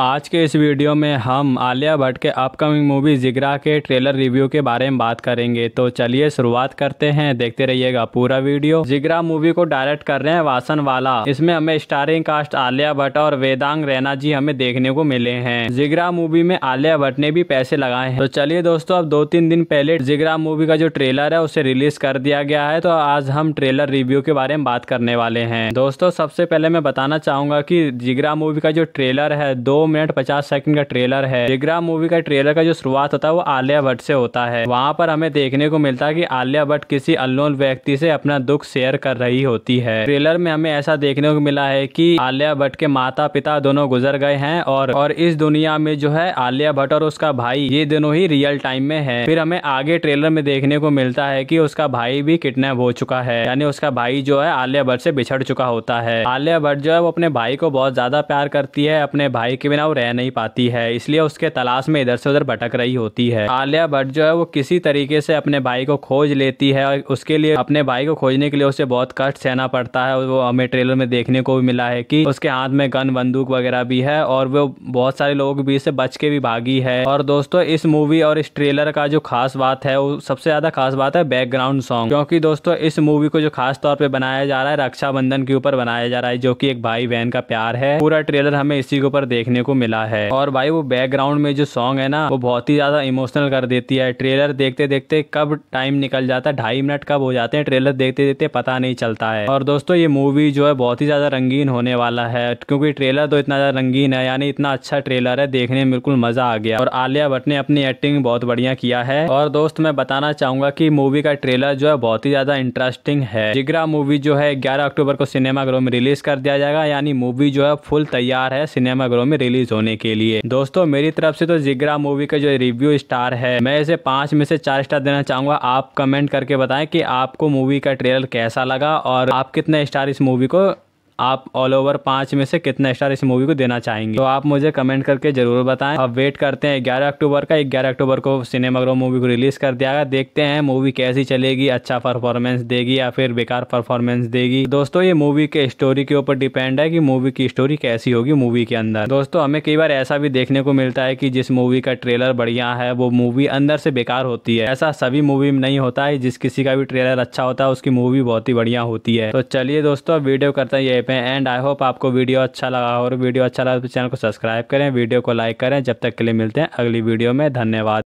आज के इस वीडियो में हम आलिया भट्ट के अपकमिंग मूवी जिगरा के ट्रेलर रिव्यू के बारे में बात करेंगे तो चलिए शुरुआत करते हैं देखते रहिएगा पूरा वीडियो जिगरा मूवी को डायरेक्ट कर रहे हैं वासन वाला इसमें हमें स्टारिंग कास्ट आलिया भट्ट और वेदांग रैना जी हमें देखने को मिले हैं जिगरा मूवी में आलिया भट्ट ने भी पैसे लगाए हैं तो चलिए दोस्तों अब दो तीन दिन पहले जिगरा मूवी का जो ट्रेलर है उसे रिलीज कर दिया गया है तो आज हम ट्रेलर रिव्यू के बारे में बात करने वाले हैं दोस्तों सबसे पहले मैं बताना चाहूंगा की जिगरा मूवी का जो ट्रेलर है दो मिनट पचास सेकंड का ट्रेलर है जिगरा मूवी का ट्रेलर का जो शुरुआत होता है वो आलिया भट्ट से होता है वहाँ पर हमें देखने को मिलता है की आलिया भट्ट किसी अनोन व्यक्ति से अपना दुख शेयर कर रही होती है ट्रेलर में हमें ऐसा देखने को मिला है की आलिया भट्ट के माता पिता दोनों गुजर गए हैं और और इस दुनिया में जो है आलिया भट्ट और उसका भाई ये दोनों ही रियल टाइम में है फिर हमें आगे ट्रेलर में देखने को मिलता है कि उसका भाई भी किडनैप हो चुका है यानी उसका भाई जो है आलिया भट्ट से बिछड़ चुका होता है आलिया भट्ट जो है वो अपने भाई को बहुत ज्यादा प्यार करती है अपने भाई के बिना वो रह नहीं पाती है इसलिए उसके तलाश में इधर से उधर भटक रही होती है आलिया भट्ट जो है वो किसी तरीके से अपने भाई को खोज लेती है और उसके लिए अपने भाई को खोजने के लिए उसे बहुत कष्ट सहना पड़ता है वो हमें ट्रेलर में देखने को भी मिला है की उसके हाथ में गन बंदूक वगैरह भी है और वो बहुत सारे लोगों के बीच से बच के भी भागी है और दोस्तों इस मूवी और इस ट्रेलर का जो खास बात है वो सबसे ज्यादा खास बात है बैकग्राउंड सॉन्ग क्योंकि दोस्तों इस मूवी को जो खास तौर पे बनाया जा रहा है रक्षाबंधन के ऊपर बनाया जा रहा है जो कि एक भाई बहन का प्यार है पूरा ट्रेलर हमें इसी के ऊपर देखने देखने को मिला है और भाई वो बैकग्राउंड में जो सॉन्ग है ना वो बहुत ही ज्यादा इमोशनल कर देती है ट्रेलर देखते देखते कब टाइम निकल जाता है ढाई मिनट कब हो जाते हैं ट्रेलर देखते देखते पता नहीं चलता है और दोस्तों ये मूवी जो है बहुत ही ज्यादा रंगीन होने वाला है क्योंकि ट्रेलर तो इतना ज्यादा रंगीन है यानी इतना अच्छा ट्रेलर है देखने में बिल्कुल मजा आ गया और आलिया भट्ट ने अपनी एक्टिंग बहुत बढ़िया किया है और दोस्त मैं बताना चाहूंगा की मूवी का ट्रेलर जो है बहुत ही ज्यादा इंटरेस्टिंग है जिगरा मूवी जो है ग्यारह अक्टूबर को सिनेमा में रिलीज कर दिया जाएगा यानी मूवी जो है फुल तैयार है सिनेमा में रिलीज होने के लिए दोस्तों मेरी तरफ से तो जिगरा मूवी का जो रिव्यू स्टार है मैं इसे पांच में से चार स्टार देना चाहूंगा आप कमेंट करके बताएं कि आपको मूवी का ट्रेलर कैसा लगा और आप कितने स्टार इस मूवी को आप ऑल ओवर पांच में से कितना स्टार इस मूवी को देना चाहेंगे तो आप मुझे कमेंट करके जरूर बताएं अब वेट करते हैं ग्यारह अक्टूबर का ग्यारह अक्टूबर को सिनेमाग्रो मूवी को रिलीज़ कर दिया गया देखते हैं मूवी कैसी चलेगी अच्छा परफॉर्मेंस देगी या फिर बेकार परफॉर्मेंस देगी दोस्तों ये मूवी के स्टोरी के ऊपर डिपेंड है की मूवी की स्टोरी कैसी होगी मूवी के अंदर दोस्तों हमें कई बार ऐसा भी देखने को मिलता है की जिस मूवी का ट्रेलर बढ़िया है वो मूवी अंदर से बेकार होती है ऐसा सभी मूवी में नहीं होता है जिस किसी का भी ट्रेलर अच्छा होता है उसकी मूवी बहुत ही बढ़िया होती है तो चलिए दोस्तों वीडियो करते हैं ये पे एंड आई होप आपको वीडियो अच्छा लगा और वीडियो अच्छा लगा तो चैनल को सब्सक्राइब करें वीडियो को लाइक करें जब तक के लिए मिलते हैं अगली वीडियो में धन्यवाद